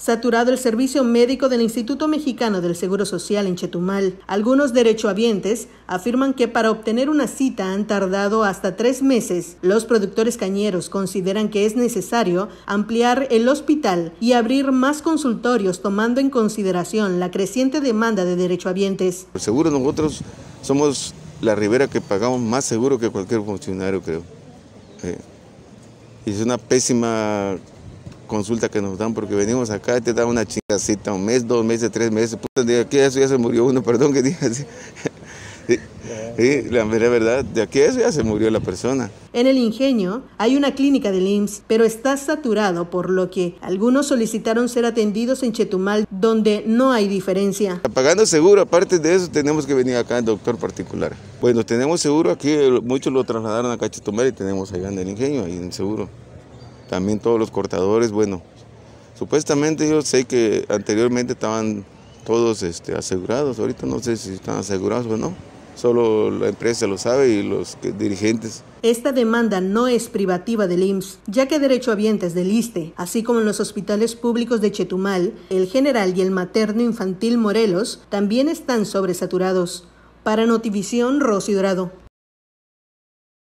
saturado el servicio médico del Instituto Mexicano del Seguro Social en Chetumal. Algunos derechohabientes afirman que para obtener una cita han tardado hasta tres meses. Los productores cañeros consideran que es necesario ampliar el hospital y abrir más consultorios tomando en consideración la creciente demanda de derechohabientes. Seguro nosotros somos la ribera que pagamos más seguro que cualquier funcionario, creo. Eh, es una pésima consulta que nos dan, porque venimos acá y te dan una chingacita, un mes, dos meses, tres meses, de aquí a eso ya se murió uno, perdón que diga así. Sí, la verdad, de aquí a eso ya se murió la persona. En el ingenio hay una clínica del IMSS, pero está saturado, por lo que algunos solicitaron ser atendidos en Chetumal, donde no hay diferencia. Pagando seguro, aparte de eso, tenemos que venir acá al doctor particular. Bueno, tenemos seguro aquí, muchos lo trasladaron acá a Chetumal y tenemos allá en el ingenio, ahí en seguro también todos los cortadores, bueno, supuestamente yo sé que anteriormente estaban todos este, asegurados, ahorita no sé si están asegurados o no. Solo la empresa lo sabe y los dirigentes. Esta demanda no es privativa del IMSS, ya que Derecho derechohabientes del ISTE, así como en los hospitales públicos de Chetumal, el General y el Materno Infantil Morelos, también están sobresaturados. Para Notivisión, Rosy Dorado.